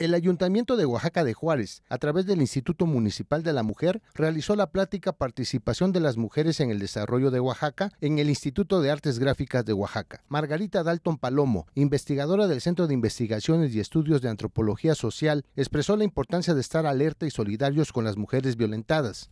El Ayuntamiento de Oaxaca de Juárez, a través del Instituto Municipal de la Mujer, realizó la plática Participación de las Mujeres en el Desarrollo de Oaxaca en el Instituto de Artes Gráficas de Oaxaca. Margarita Dalton Palomo, investigadora del Centro de Investigaciones y Estudios de Antropología Social, expresó la importancia de estar alerta y solidarios con las mujeres violentadas.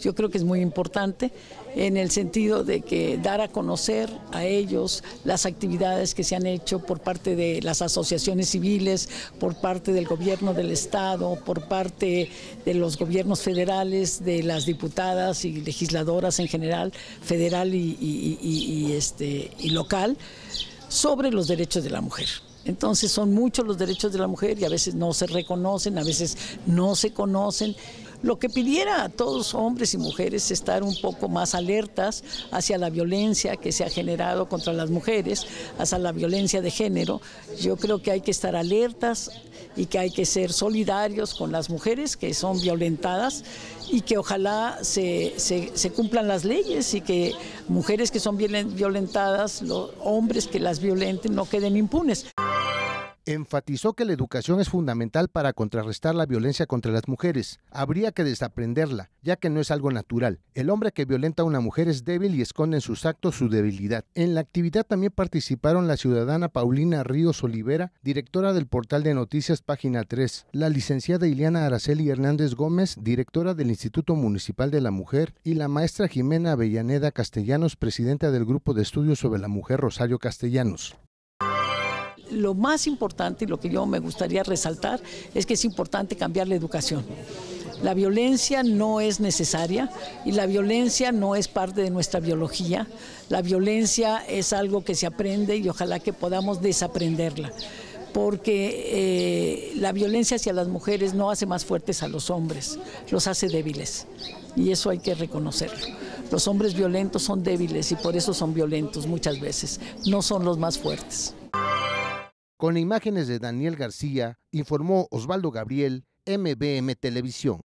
Yo creo que es muy importante en el sentido de que dar a conocer a ellos las actividades que se han hecho por parte de las asociaciones civiles, por parte del gobierno del Estado, por parte de los gobiernos federales, de las diputadas y legisladoras en general, federal y, este, local, sobre los derechos de la mujer. Entonces son muchos los derechos de la mujer y a veces no se reconocen, a veces no se conocen lo que pidiera a todos hombres y mujeres es estar un poco más alertas hacia la violencia que se ha generado contra las mujeres, hacia la violencia de género. Yo creo que hay que estar alertas y que hay que ser solidarios con las mujeres que son violentadas y que ojalá se, cumplan las leyes y que mujeres que son violentadas, los hombres que las violenten no queden impunes enfatizó que la educación es fundamental para contrarrestar la violencia contra las mujeres. Habría que desaprenderla, ya que no es algo natural. El hombre que violenta a una mujer es débil y esconde en sus actos su debilidad. En la actividad también participaron la ciudadana Paulina Ríos Olivera, directora del portal de noticias Página 3, la licenciada Ileana Araceli Hernández Gómez, directora del Instituto Municipal de la Mujer, y la maestra Jimena Avellaneda Castellanos, presidenta del Grupo de Estudios sobre la Mujer Rosario Castellanos lo más importante y lo que yo me gustaría resaltar es que es importante cambiar la educación. La violencia no es necesaria y la violencia no es parte de nuestra biología. La violencia es algo que se aprende y ojalá que podamos desaprenderla porque eh, la violencia hacia las mujeres no hace más fuertes a los hombres, los hace débiles. Y eso hay que reconocerlo. Los hombres violentos son débiles y por eso son violentos muchas veces, no son los más fuertes. Con imágenes de Daniel García, informó Osvaldo Gabriel, MBM Televisión.